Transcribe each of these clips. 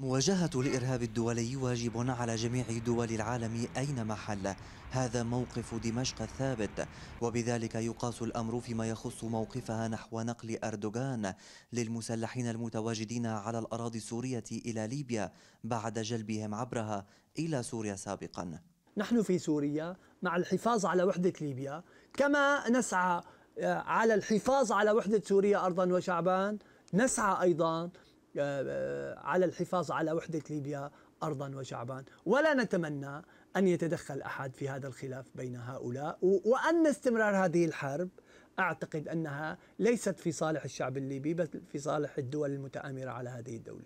مواجهة الإرهاب الدولي واجب على جميع دول العالم أينما حل هذا موقف دمشق الثابت وبذلك يقاس الأمر فيما يخص موقفها نحو نقل أردوغان للمسلحين المتواجدين على الأراضي السورية إلى ليبيا بعد جلبهم عبرها إلى سوريا سابقا نحن في سوريا مع الحفاظ على وحدة ليبيا كما نسعى آه، على الحفاظ على وحدة سوريا أرضا وشعبان نسعى أيضا على الحفاظ على وحدة ليبيا أرضا وشعبا ولا نتمنى أن يتدخل أحد في هذا الخلاف بين هؤلاء وأن استمرار هذه الحرب أعتقد أنها ليست في صالح الشعب الليبي بل في صالح الدول المتآمرة على هذه الدولة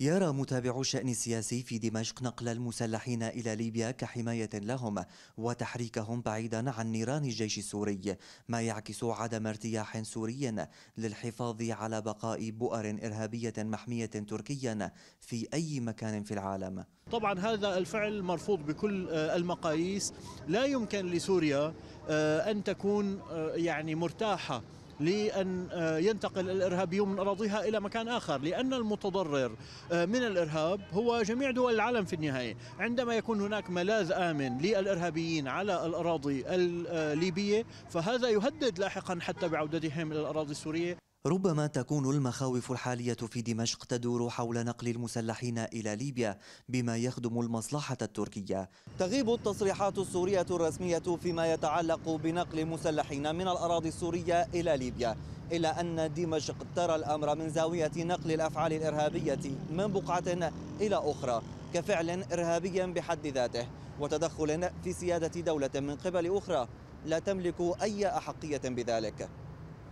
يرى متابع الشأن السياسي في دمشق نقل المسلحين إلى ليبيا كحماية لهم وتحريكهم بعيدا عن نيران الجيش السوري ما يعكس عدم ارتياح سوري للحفاظ على بقاء بؤر إرهابية محمية تركيا في أي مكان في العالم طبعا هذا الفعل مرفوض بكل آه، المقاييس لا يمكن لسوريا آه، أن تكون آه، يعني مرتاحة لأن آه، ينتقل الإرهابيون من أراضيها إلى مكان آخر لأن المتضرر آه، من الإرهاب هو جميع دول العالم في النهاية عندما يكون هناك ملاذ آمن للإرهابيين على الأراضي الليبية آه، فهذا يهدد لاحقا حتى بعودتهم إلى الأراضي السورية ربما تكون المخاوف الحالية في دمشق تدور حول نقل المسلحين إلى ليبيا بما يخدم المصلحة التركية تغيب التصريحات السورية الرسمية فيما يتعلق بنقل المسلحين من الأراضي السورية إلى ليبيا إلا أن دمشق ترى الأمر من زاوية نقل الأفعال الإرهابية من بقعة إلى أخرى كفعل إرهابي بحد ذاته وتدخل في سيادة دولة من قبل أخرى لا تملك أي أحقية بذلك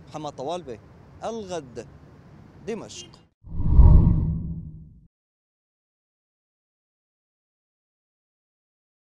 محمد طوالبي الغد دمشق